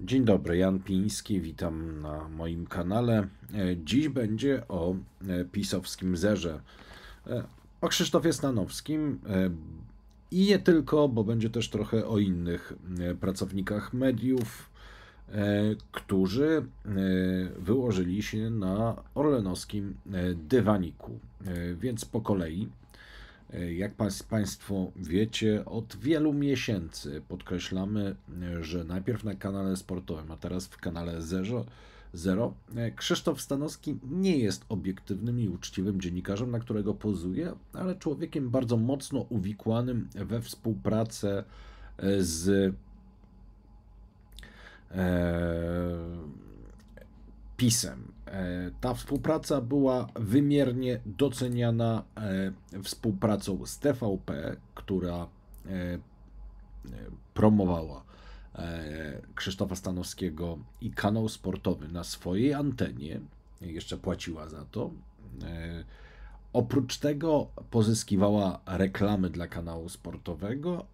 Dzień dobry, Jan Piński, witam na moim kanale. E, dziś będzie o e, pisowskim zerze, e, o Krzysztofie Stanowskim i nie tylko, bo będzie też trochę o innych pracownikach mediów, którzy wyłożyli się na orlenowskim dywaniku. Więc po kolei. E, jak Państwo wiecie, od wielu miesięcy podkreślamy, e, że najpierw na kanale sportowym, a teraz w kanale Zero, Zero e, Krzysztof Stanowski nie jest obiektywnym i uczciwym dziennikarzem, na którego pozuje, ale człowiekiem bardzo mocno uwikłanym we współpracę z e, PiSem. E, ta współpraca była wymiernie doceniana e, współpracą z TVP, która e, promowała Krzysztofa Stanowskiego i kanał sportowy na swojej antenie, jeszcze płaciła za to. Oprócz tego pozyskiwała reklamy dla kanału sportowego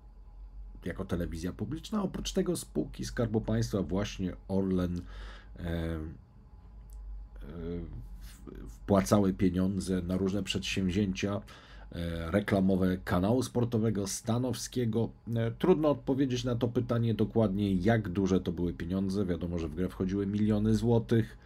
jako telewizja publiczna. Oprócz tego spółki Skarbu Państwa, właśnie Orlen wpłacały pieniądze na różne przedsięwzięcia e, reklamowe kanału sportowego Stanowskiego. E, trudno odpowiedzieć na to pytanie dokładnie, jak duże to były pieniądze. Wiadomo, że w grę wchodziły miliony złotych,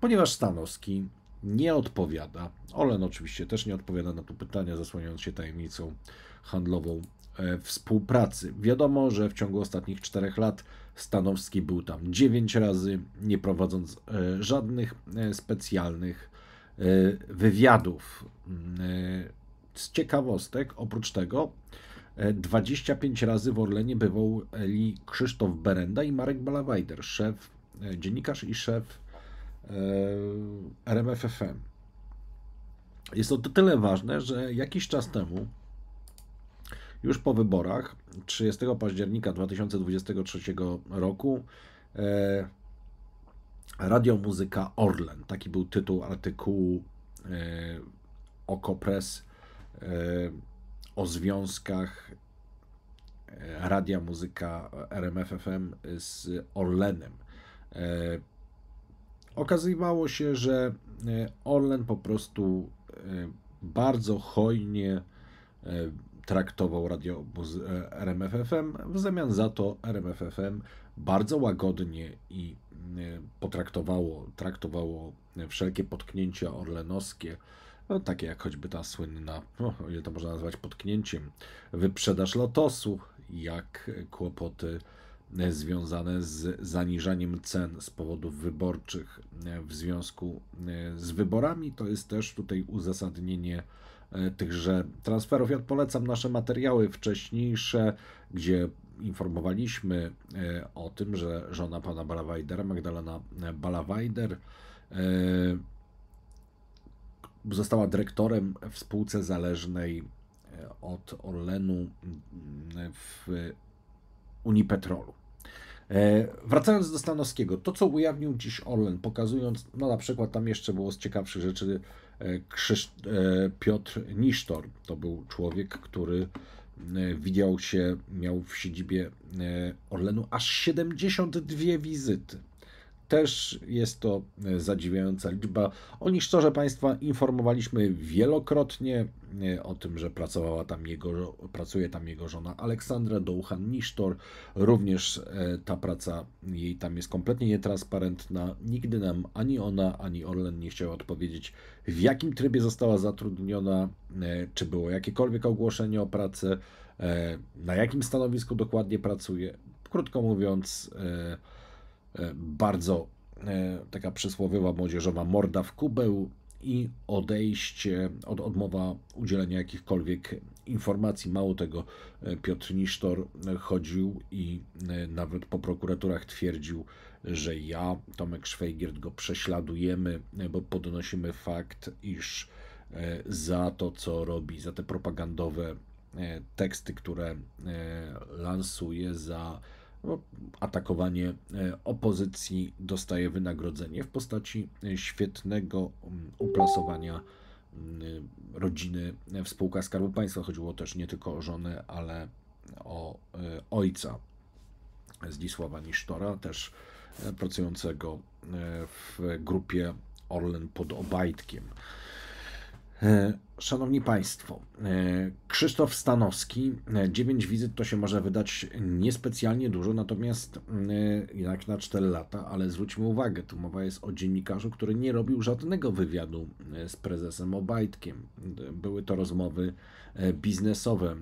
ponieważ Stanowski nie odpowiada. Olen oczywiście też nie odpowiada na to pytanie, zasłaniając się tajemnicą handlową e, współpracy. Wiadomo, że w ciągu ostatnich czterech lat Stanowski był tam 9 razy, nie prowadząc e, żadnych e, specjalnych e, wywiadów. Z ciekawostek, oprócz tego, 25 razy w Orlenie bywali Krzysztof Berenda i Marek Balawajder, szef, dziennikarz i szef RMFFM. Jest to tyle ważne, że jakiś czas temu już po wyborach 30 października 2023 roku e, Radio Muzyka Orlen, taki był tytuł artykułu e, Okopres e, o związkach Radia Muzyka RMFFM z Orlenem. Okazywało się, że Orlen po prostu bardzo hojnie traktował radio e, RMFFM. W zamian za to RMFFM bardzo łagodnie i e, potraktowało traktowało wszelkie potknięcia orlenowskie, no, takie jak choćby ta słynna, no, ile to można nazwać potknięciem, wyprzedaż lotosu, jak kłopoty e, związane z zaniżaniem cen z powodów wyborczych w związku z wyborami. To jest też tutaj uzasadnienie E, tychże transferów. Ja polecam nasze materiały wcześniejsze, gdzie informowaliśmy e, o tym, że żona pana Balawajdera, Magdalena e, Balawajder, została dyrektorem w spółce zależnej od Orlenu mm, w Unipetrolu. Wracając do Stanowskiego, to co ujawnił dziś Orlen, pokazując, no na przykład tam jeszcze było z ciekawszych rzeczy, Krzysz... E, Piotr Nisztor. To był człowiek, który e, widział się, miał w siedzibie e, Orlenu aż 72 wizyty. Też jest to e, zadziwiająca liczba. O nich szczerze Państwa informowaliśmy wielokrotnie e, o tym, że pracowała tam jego, pracuje tam jego żona Aleksandra Douchan-Nisztor. Również e, ta praca jej tam jest kompletnie nietransparentna. Nigdy nam ani ona, ani Orlen nie chciała odpowiedzieć, w jakim trybie została zatrudniona, czy było jakiekolwiek ogłoszenie o pracę, na jakim stanowisku dokładnie pracuje. Krótko mówiąc, E, bardzo e, taka przysłowiowa młodzieżowa morda w kubeł i odejście, od, odmowa udzielenia jakichkolwiek informacji. Mało tego, e, Piotr Nisztor chodził i nawet po prokuraturach twierdził, że ja, Tomek Szwejgiert, go prześladujemy, bo podnosimy fakt, iż za to, co robi, za te propagandowe teksty, które lansuje, za atakowanie e, opozycji dostaje wynagrodzenie w postaci e, świetnego uplasowania rodziny w spółkach Skarbu Państwa. Chodziło też nie tylko o żonę, ale o e, ojca Zdzisława Nisztora, też pracującego w grupie Orlen pod Obajtkiem. E, szanowni Państwo, e, Krzysztof Stanowski, 9 e, wizyt to się może wydać niespecjalnie dużo, natomiast jak na 4 lata, ale zwróćmy uwagę, tu mowa jest o dziennikarzu, który nie robił żadnego wywiadu z prezesem Obajtkiem. Były to rozmowy biznesowe.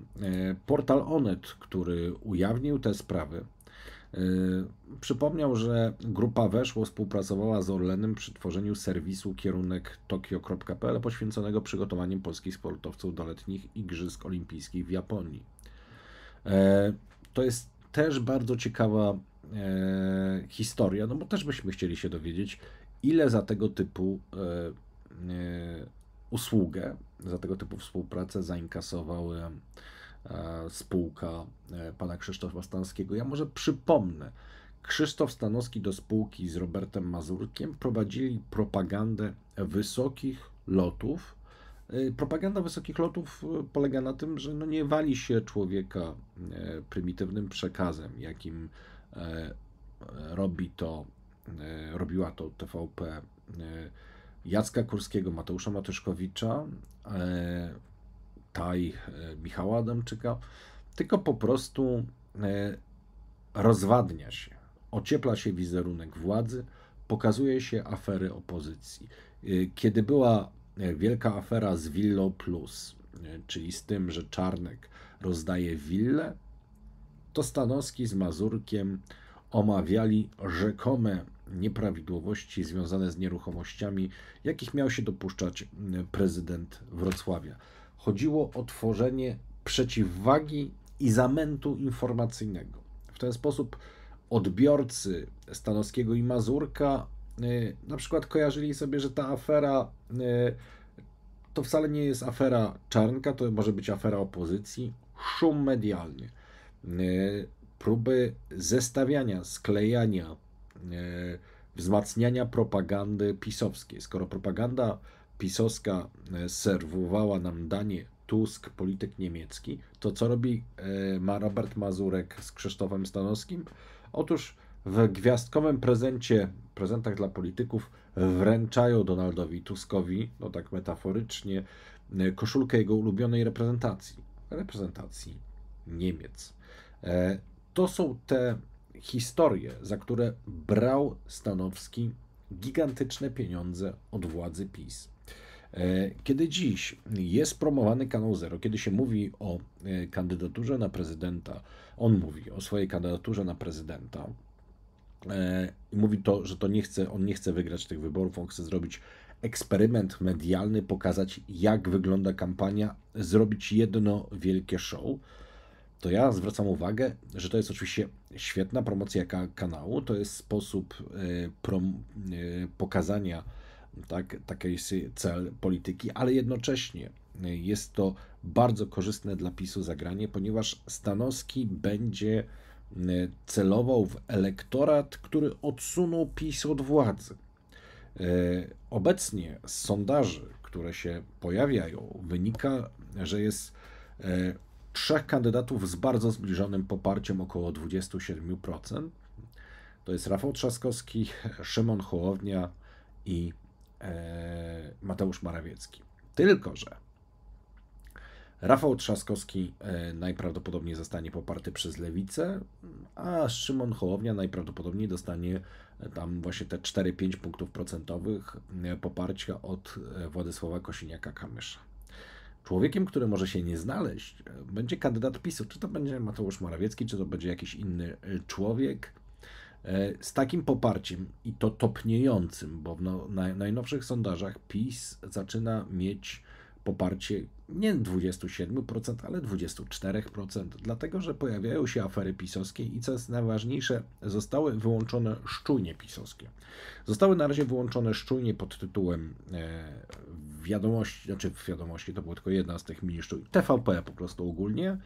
Portal Onet, który ujawnił te sprawy, Y, przypomniał, że grupa Weszło współpracowała z Orlenem przy tworzeniu serwisu kierunek tokio.pl poświęconego przygotowaniu polskich sportowców do letnich Igrzysk Olimpijskich w Japonii. E, to jest też bardzo ciekawa e, historia, no bo też byśmy chcieli się dowiedzieć, ile za tego typu e, usługę, za tego typu współpracę zainkasowały E, spółka e, pana Krzysztofa Stanowskiego. Ja może przypomnę, Krzysztof Stanowski do spółki z Robertem Mazurkiem prowadzili propagandę wysokich lotów. E, propaganda wysokich lotów polega na tym, że no nie wali się człowieka prymitywnym przekazem, jakim robi to, robiła to TVP Jacka Kurskiego, Mateusza Matyszkowicza, Taj e, Michała Adamczyka, tylko po prostu e, rozwadnia się, ociepla się wizerunek władzy, pokazuje się afery opozycji. E, kiedy była wielka afera z Willo Plus, czyli z tym, że Czarnek rozdaje willę, to Stanowski z Mazurkiem omawiali rzekome nieprawidłowości związane z nieruchomościami, jakich miał się dopuszczać prezydent Wrocławia. Chodziło o tworzenie przeciwwagi i zamętu informacyjnego. W ten sposób odbiorcy Stanowskiego i Mazurka y, na przykład kojarzyli sobie, że ta afera y, to wcale nie jest afera Czarnka, to może być afera opozycji, szum medialny, y, próby zestawiania, sklejania, wzmacniania propagandy pisowskiej. Skoro propaganda pisowska e, serwowała nam danie Tusk, polityk niemiecki, to co robi e, ma Robert Mazurek z Krzysztofem Stanowskim? Otóż w gwiazdkowym prezencie, prezentach dla polityków wręczają Donaldowi Tuskowi, no tak metaforycznie, e, koszulkę jego ulubionej reprezentacji, reprezentacji Niemiec. To są te historie, za które brał Stanowski gigantyczne pieniądze od władzy PiS. E, kiedy dziś jest promowany kanał Zero, kiedy się mówi o e, kandydaturze na prezydenta, on mówi o swojej kandydaturze na prezydenta, e, mówi to, że to nie chce, on nie chce wygrać tych wyborów, on chce zrobić eksperyment medialny, pokazać jak wygląda kampania, zrobić jedno wielkie show, to ja zwracam uwagę, że to jest oczywiście świetna promocja kanału, to jest sposób prom- pokazania tak, taki jest cel polityki, ale jednocześnie e, jest to bardzo korzystne dla PiSu zagranie, ponieważ Stanowski będzie e, celował w elektorat, który odsunął PiS od władzy. E, obecnie z sondaży, które się pojawiają, wynika, że jest trzech kandydatów z bardzo zbliżonym poparciem około 27%. To jest Rafał Trzaskowski, Szymon Hołownia i E, Mateusz Morawiecki. Tylko, że Rafał Trzaskowski e, najprawdopodobniej zostanie poparty przez Lewicę, a Szymon Hołownia najprawdopodobniej dostanie e, tam właśnie te 4-5 punktów procentowych poparcia od Władysława Kosiniaka-Kamysza. Człowiekiem, który może się nie znaleźć, będzie kandydat PiSu. Czy to będzie Mateusz Morawiecki, czy to będzie jakiś inny człowiek. E, z takim poparciem i to topniejącym, bo w no, na, najnowszych sondażach PiS zaczyna mieć poparcie nie 27%, ale 24%, dlatego że pojawiają się afery pisowskie i co jest najważniejsze, zostały wyłączone szczujnie pisowskie. Zostały na razie wyłączone szczujnie pod tytułem e, wiadomości, znaczy w wiadomości, to była tylko jedna z tych mini sztuj, TVP po prostu ogólnie,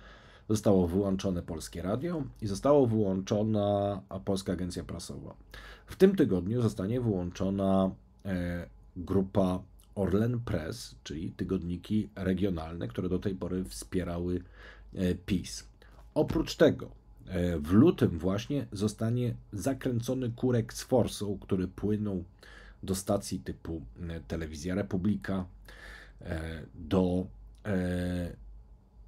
zostało wyłączone Polskie Radio i została wyłączona Polska Agencja Prasowa. W tym tygodniu zostanie wyłączona e, grupa Orlen Press, czyli tygodniki regionalne, które do tej pory wspierały e, PiS. Oprócz tego e, w lutym właśnie zostanie zakręcony kurek z forsą, który płynął do stacji typu Telewizja Republika, do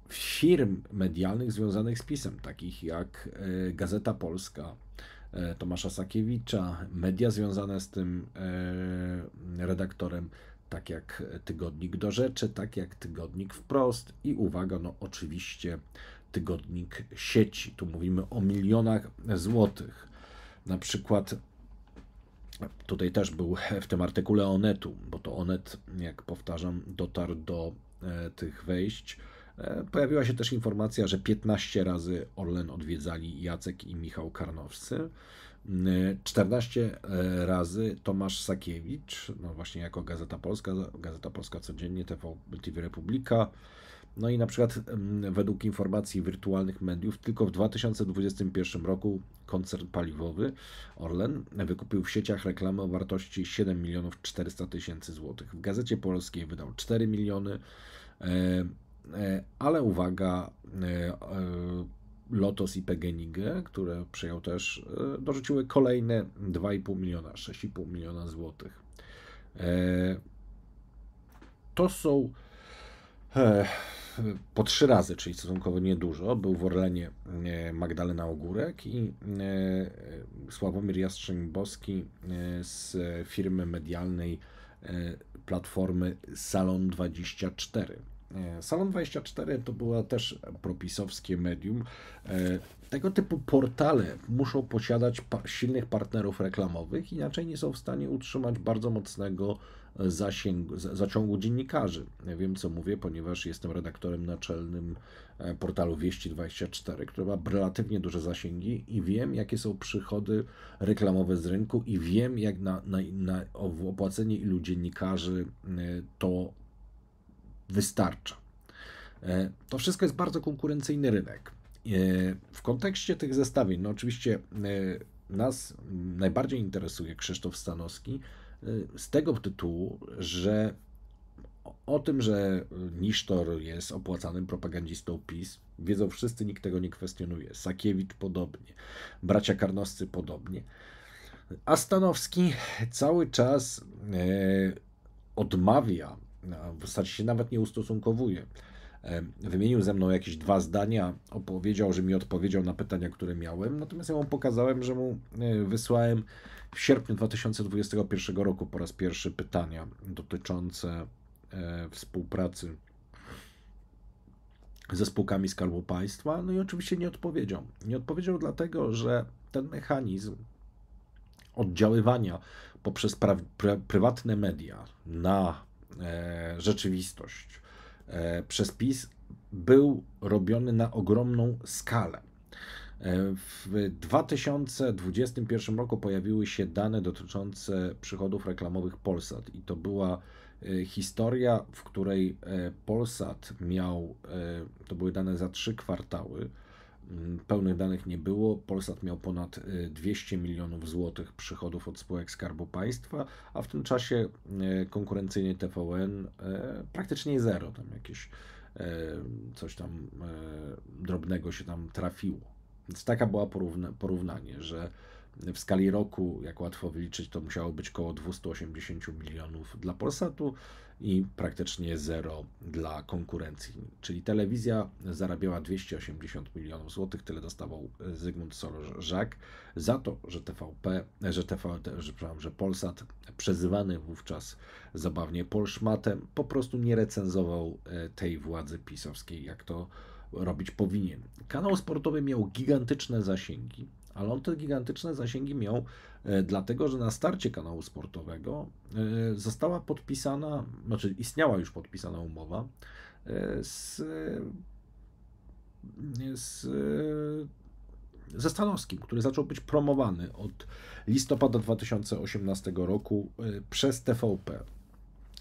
firm medialnych związanych z pisem, takich jak e, Gazeta Polska, e, Tomasza Sakiewicza, media związane z tym e, redaktorem, tak jak Tygodnik do Rzeczy, tak jak Tygodnik Wprost i uwaga, no oczywiście Tygodnik Sieci. Tu mówimy o milionach złotych. Na przykład tutaj też był w tym artykule Onetu, bo to Onet, jak powtarzam, dotarł do tych wejść E, pojawiła się też informacja, że 15 razy Orlen odwiedzali Jacek i Michał Karnowscy. 14 e, e, razy Tomasz Sakiewicz, no właśnie jako Gazeta Polska, Gazeta Polska Codziennie, TV, TV Republika. No i na przykład według informacji wirtualnych mediów tylko w 2021 roku koncern paliwowy Orlen wykupił w sieciach reklamy o wartości 7 milionów 400 tysięcy złotych. W Gazecie Polskiej wydał 4 miliony. E, ale uwaga, e, e, Lotos i PGNiG, które przejął też, dorzuciły kolejne 2,5 miliona, 6,5 miliona złotych. To są po trzy razy, czyli stosunkowo niedużo. Był w Orlenie Magdalena Ogórek i Sławomir Jastrzębowski z firmy medialnej platformy Salon 24. E, Salon 24 to było też propisowskie medium. E, tego typu portale muszą posiadać silnych partnerów reklamowych, inaczej nie są w stanie utrzymać bardzo mocnego e, zasięgu, zaciągu dziennikarzy. Wiem co mówię, ponieważ jestem redaktorem naczelnym portalu Wieści24, który ma relatywnie duże zasięgi i wiem, jakie są przychody reklamowe z rynku i wiem, jak na, na, na opłacenie ilu dziennikarzy to wystarcza. E, to wszystko jest bardzo konkurencyjny rynek. E, w kontekście tych zestawień, no oczywiście e, nas najbardziej interesuje Krzysztof Stanowski z tego tytułu, że o tym, że Nisztor jest opłacanym propagandistą PiS, wiedzą wszyscy, nikt tego nie kwestionuje. Sakiewicz podobnie, bracia Karnoscy podobnie. A Stanowski cały czas odmawia no, w zasadzie się nawet nie ustosunkowuje. Wymienił ze mną jakieś dwa zdania, opowiedział, że mi odpowiedział na pytania, które miałem, natomiast ja mu pokazałem, że mu e, wysłałem w sierpniu 2021 roku po raz pierwszy pytania dotyczące e, współpracy ze spółkami Skarbu Państwa, no i oczywiście nie odpowiedział. Nie odpowiedział dlatego, że ten mechanizm oddziaływania poprzez pra- prywatne media na E, rzeczywistość e, przez PiS był robiony na ogromną skalę. E, w 2021 roku pojawiły się dane dotyczące przychodów reklamowych Polsat i to była historia, w której Polsat miał, to były dane za trzy kwartały, Mm, pełnych danych nie było. Polsat miał ponad 200 y, milionów złotych przychodów od spółek Skarbu Państwa, a w tym czasie y, konkurencyjnie TVN y, praktycznie zero, tam jakieś coś tam drobnego się tam trafiło. Więc taka była porówna, porównanie, że w skali roku, jak łatwo wyliczyć, to musiało być około 280 milionów dla Polsatu i praktycznie zero dla konkurencji. Czyli telewizja zarabiała 280 milionów złotych, tyle dostawał Zygmunt Sorożak za to, że TVP, że TV, że, że Polsat, przezywany wówczas zabawnie Polszmatem, po prostu nie recenzował e, tej władzy pisowskiej, jak to robić powinien. Kanał sportowy miał gigantyczne zasięgi, ale on te gigantyczne zasięgi miał, e, dlatego że na starcie kanału sportowego e, została podpisana, znaczy istniała już podpisana umowa e, z, z ze Stanowskim, który zaczął być promowany od listopada 2018 roku przez TVP.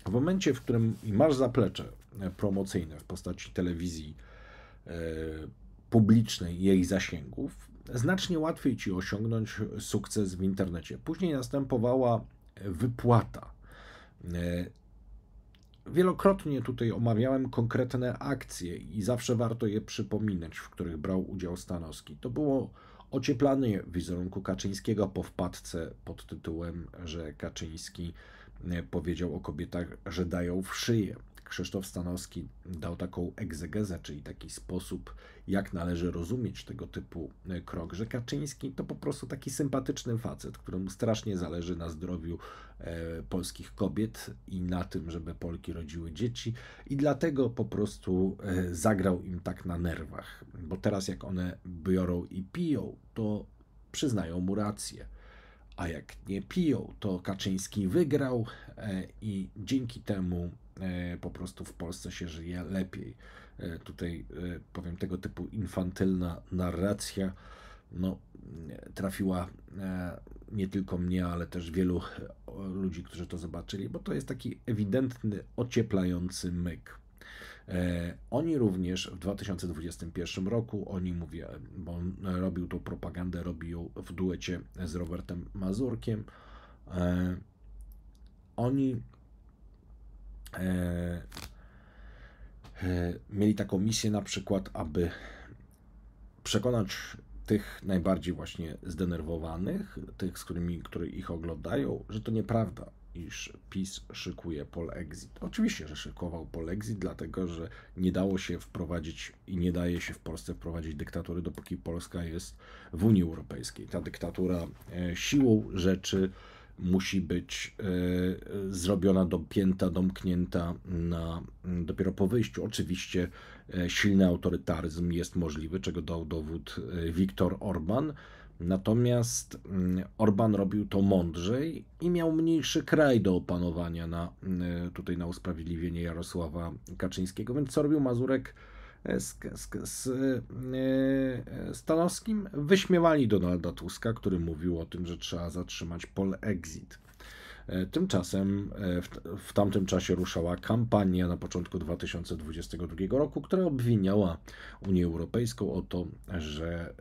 W momencie, w którym masz zaplecze promocyjne w postaci telewizji publicznej i jej zasięgów, znacznie łatwiej ci osiągnąć sukces w internecie. Później następowała e, wypłata. E, wielokrotnie tutaj omawiałem konkretne akcje i zawsze warto je przypominać, w których brał udział Stanowski. To było ocieplanie wizerunku Kaczyńskiego po wpadce pod tytułem, że Kaczyński e, powiedział o kobietach, że dają w szyję. Krzysztof Stanowski dał taką egzegezę, czyli taki sposób, jak należy rozumieć tego typu e, krok, że Kaczyński to po prostu taki sympatyczny facet, któremu strasznie zależy na zdrowiu e, polskich kobiet i na tym, żeby Polki rodziły dzieci i dlatego po prostu e, zagrał im tak na nerwach, bo teraz jak one biorą i piją, to przyznają mu rację a jak nie piją, to Kaczyński wygrał i dzięki temu E, po prostu w Polsce się żyje lepiej. E, tutaj e, powiem tego typu infantylna narracja no, trafiła nie tylko mnie, ale też wielu ludzi, którzy to zobaczyli, bo to jest taki ewidentny, ocieplający myk. Oni również w 2021 roku, oni mówię, bo on robił tą propagandę, robił ją w duecie z Robertem Mazurkiem. Oni E, e, mieli taką misję na przykład, aby przekonać tych najbardziej właśnie zdenerwowanych, tych, z którymi, które ich oglądają, że to nieprawda, iż PiS szykuje polexit. Oczywiście, że szykował polexit, dlatego że nie dało się wprowadzić i nie daje się w Polsce wprowadzić dyktatury, dopóki Polska jest w Unii Europejskiej. Ta dyktatura e, siłą rzeczy musi być e, zrobiona, dopięta, domknięta na, dopiero po wyjściu. Oczywiście e, silny autorytaryzm jest możliwy, czego dał dowód e, Viktor Orban. Natomiast mm, Orban robił to mądrzej i miał mniejszy kraj do opanowania na, tutaj na usprawiedliwienie Jarosława Kaczyńskiego. Więc co robił Mazurek? z, z, z e, Stanowskim wyśmiewali Donalda Tuska, który mówił o tym, że trzeba zatrzymać pol exit. E, tymczasem e, w, w tamtym czasie ruszała kampania na początku 2022 roku, która obwiniała Unię Europejską o to, że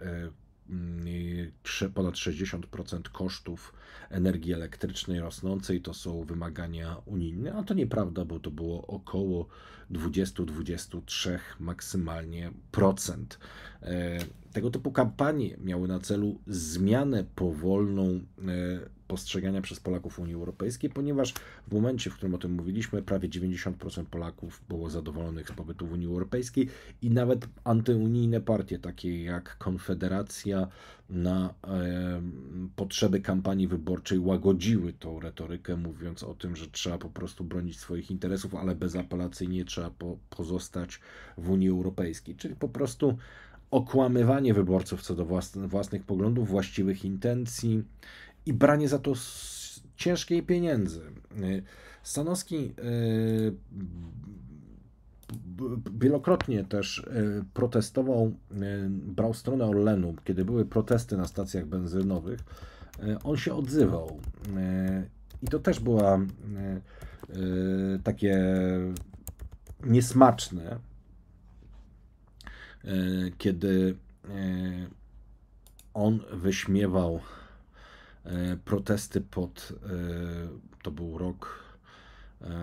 Mm, ponad 60% kosztów energii elektrycznej rosnącej to są wymagania unijne, a to nieprawda, bo to było około 20-23 maksymalnie procent. E, tego typu kampanie miały na celu zmianę powolną e, postrzegania przez Polaków Unii Europejskiej, ponieważ w momencie, w którym o tym mówiliśmy, prawie 90% Polaków było zadowolonych z pobytu w Unii Europejskiej i nawet antyunijne partie, takie jak Konfederacja, na e, potrzeby kampanii wyborczej łagodziły tą retorykę, mówiąc o tym, że trzeba po prostu bronić swoich interesów, ale bezapelacyjnie trzeba po, pozostać w Unii Europejskiej. Czyli po prostu okłamywanie wyborców co do własnych poglądów, właściwych intencji i branie za to ciężkiej pieniędzy. Y, Stanowski y, wielokrotnie też y, protestował, brał stronę Orlenu, kiedy były protesty na stacjach benzynowych. On się odzywał. I to też było takie niesmaczne, kiedy on wyśmiewał E, protesty pod, e, to był rok, e,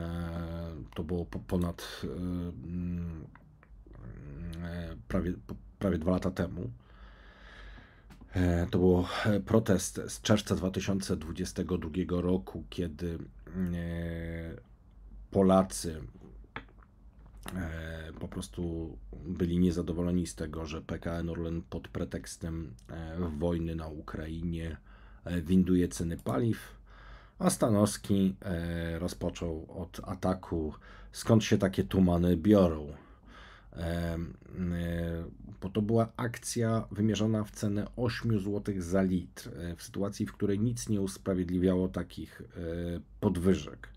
to było ponad mm, prawie, prawie dwa lata temu. To był protest z czerwca 2022 roku, kiedy Polacy po prostu byli niezadowoleni z tego, że PKN Orlen pod pretekstem wojny na Ukrainie E, winduje ceny paliw, a Stanowski e, rozpoczął od ataku, skąd się takie tumany biorą. E, bo to była akcja wymierzona w cenę 8 zł za litr, w sytuacji, w której nic nie usprawiedliwiało takich podwyżek.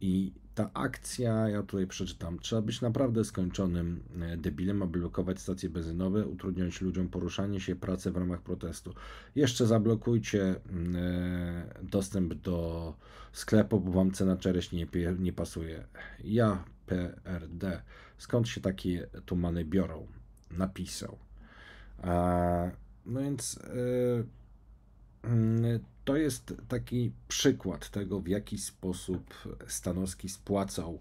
I ta akcja, ja tutaj przeczytam, trzeba być naprawdę skończonym e, debilem, aby blokować stacje benzynowe, utrudniać ludziom poruszanie się, pracę w ramach protestu. Jeszcze zablokujcie mm, e, dostęp do sklepu, bo wam cena czereśni nie, nie pasuje. Ja, PRD, skąd się takie tumany biorą? Napisał. No więc... Yy Mm, to jest taki przykład tego, w jaki sposób Stanowski spłacał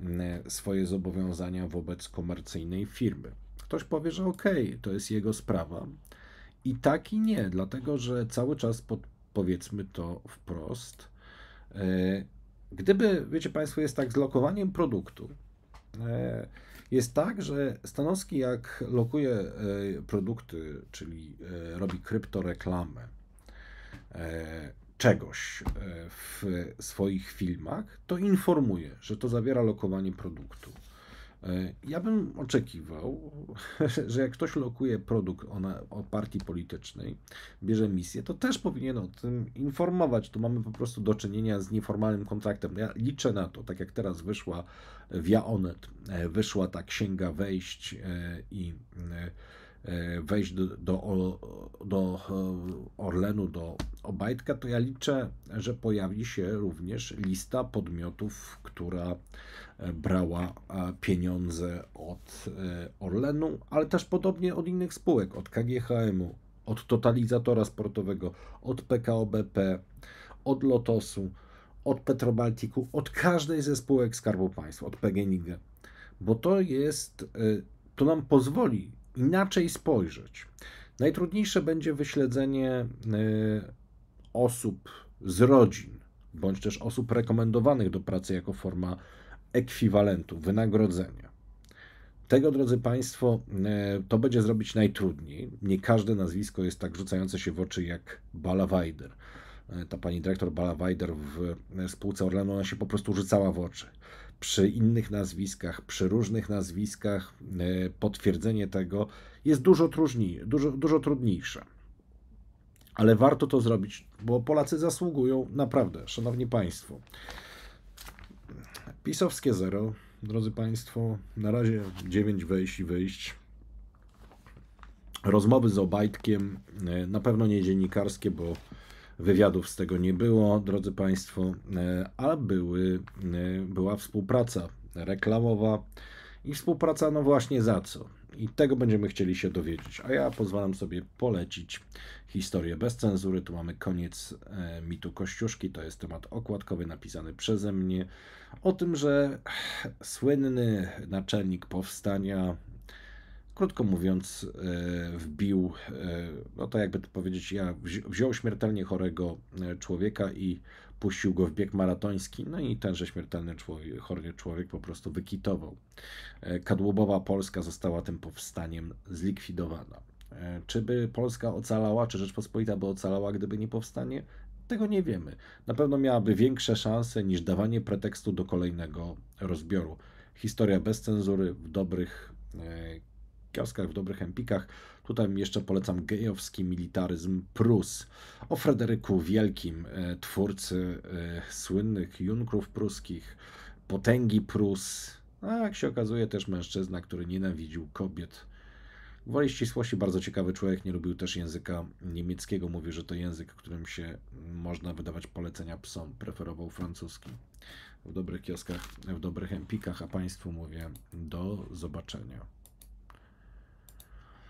mm, swoje zobowiązania wobec komercyjnej firmy. Ktoś powie, że okej, okay, to jest jego sprawa. I tak i nie, dlatego że cały czas pod, powiedzmy to wprost. E, gdyby, wiecie Państwo, jest tak z lokowaniem produktu, e, jest tak, że Stanowski jak lokuje e, produkty, czyli robi kryptoreklamę, E, czegoś e, w swoich filmach, to informuje, że to zawiera lokowanie produktu. E, ja bym oczekiwał, że jak ktoś lokuje produkt o, na, o partii politycznej, bierze misję, to też powinien o tym informować. Tu mamy po prostu do czynienia z nieformalnym kontraktem. No ja liczę na to, tak jak teraz wyszła via Onet, wyszła ta księga wejść i E, wejść do, do, do e, Orlenu, do Obajtka, to ja liczę, że pojawi się również lista podmiotów, która e, brała pieniądze od Orlenu, ale też podobnie od innych spółek, od KGHM-u, od Totalizatora Sportowego, od PKO BP, od Lotosu, od Petrobaltiku, od każdej ze spółek Skarbu Państwa, od PGNiG, bo to jest, to nam pozwoli inaczej spojrzeć. Najtrudniejsze będzie wyśledzenie y, osób z rodzin, bądź też osób rekomendowanych do pracy jako forma ekwiwalentu, wynagrodzenia. Tego, drodzy Państwo, y, to będzie zrobić najtrudniej. Nie każde nazwisko jest tak rzucające się w oczy jak Balawajder. Y, ta pani dyrektor Balawajder w spółce Orlenu, ona się po prostu rzucała w oczy przy innych nazwiskach, przy różnych nazwiskach, e, potwierdzenie tego jest dużo, trudniej, dużo, dużo trudniejsze. Ale warto to zrobić, bo Polacy zasługują naprawdę, szanowni państwo. Pisowskie zero, drodzy państwo, na razie 9 wejść i wyjść. Rozmowy z Obajtkiem, e, na pewno nie dziennikarskie, bo Wywiadów z tego nie było, drodzy Państwo, ale były, e, była współpraca reklamowa i współpraca, no właśnie za co. I tego będziemy chcieli się dowiedzieć. A ja pozwalam sobie polecić historię bez cenzury. Tu mamy koniec e, mitu Kościuszki. To jest temat okładkowy napisany przeze mnie. O tym, że słynny naczelnik powstania krótko mówiąc, e, wbił, e, no to jakby to powiedzieć, ja wziął śmiertelnie chorego e, człowieka i puścił go w bieg maratoński, no i tenże śmiertelny człowiek, chory człowiek po prostu wykitował. Kadłubowa Polska została tym powstaniem zlikwidowana. Czy by Polska ocalała, czy Rzeczpospolita by ocalała, gdyby nie powstanie? Tego nie wiemy. Na pewno miałaby większe szanse niż dawanie pretekstu do kolejnego rozbioru. Historia bez cenzury w dobrych kioskach, w dobrych empikach. Tutaj jeszcze polecam gejowski militaryzm Prus. O Frederyku Wielkim, e, twórcy e, słynnych junkrów pruskich, potęgi Prus, a jak się okazuje też mężczyzna, który nienawidził kobiet. Woli ścisłości bardzo ciekawy człowiek, nie lubił też języka niemieckiego. Mówi, że to język, którym się można wydawać polecenia psom. Preferował francuski. W dobrych kioskach, w dobrych empikach, a Państwu mówię do zobaczenia.